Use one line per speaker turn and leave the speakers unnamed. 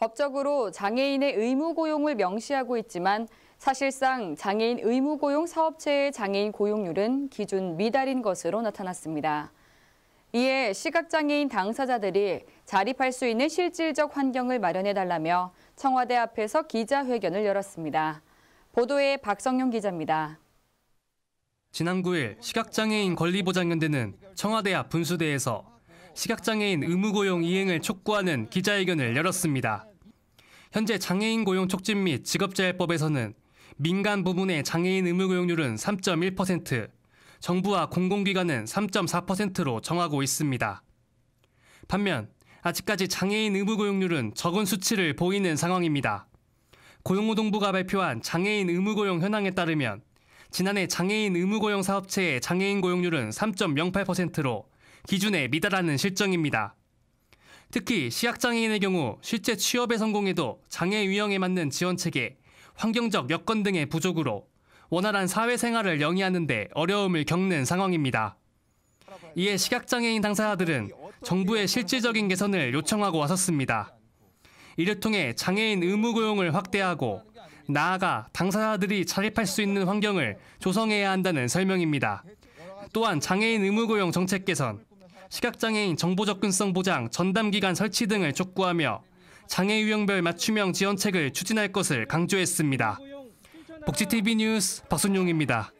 법적으로 장애인의 의무 고용을 명시하고 있지만 사실상 장애인 의무 고용 사업체의 장애인 고용률은 기준 미달인 것으로 나타났습니다. 이에 시각장애인 당사자들이 자립할 수 있는 실질적 환경을 마련해달라며 청와대 앞에서 기자회견을 열었습니다. 보도에 박성용 기자입니다.
지난 9일 시각장애인 권리보장연대는 청와대 앞 분수대에서 시각장애인 의무고용 이행을 촉구하는 기자회견을 열었습니다. 현재 장애인 고용 촉진 및 직업재해법에서는 민간 부문의 장애인 의무고용률은 3.1%, 정부와 공공기관은 3.4%로 정하고 있습니다. 반면 아직까지 장애인 의무고용률은 적은 수치를 보이는 상황입니다. 고용노동부가 발표한 장애인 의무고용 현황에 따르면 지난해 장애인 의무고용 사업체의 장애인 고용률은 3.08%로 기준에 미달하는 실정입니다. 특히 시각장애인의 경우 실제 취업에 성공해도 장애 유형에 맞는 지원 체계, 환경적 여건 등의 부족으로 원활한 사회생활을 영위하는데 어려움을 겪는 상황입니다. 이에 시각장애인 당사자들은 정부의 실질적인 개선을 요청하고 왔었습니다 이를 통해 장애인 의무 고용을 확대하고 나아가 당사자들이 자립할 수 있는 환경을 조성해야 한다는 설명입니다. 또한 장애인 의무 고용 정책 개선, 시각장애인 정보 접근성 보장, 전담기관 설치 등을 촉구하며 장애 유형별 맞춤형 지원책을 추진할 것을 강조했습니다. 복지TV 뉴스 박순용입니다.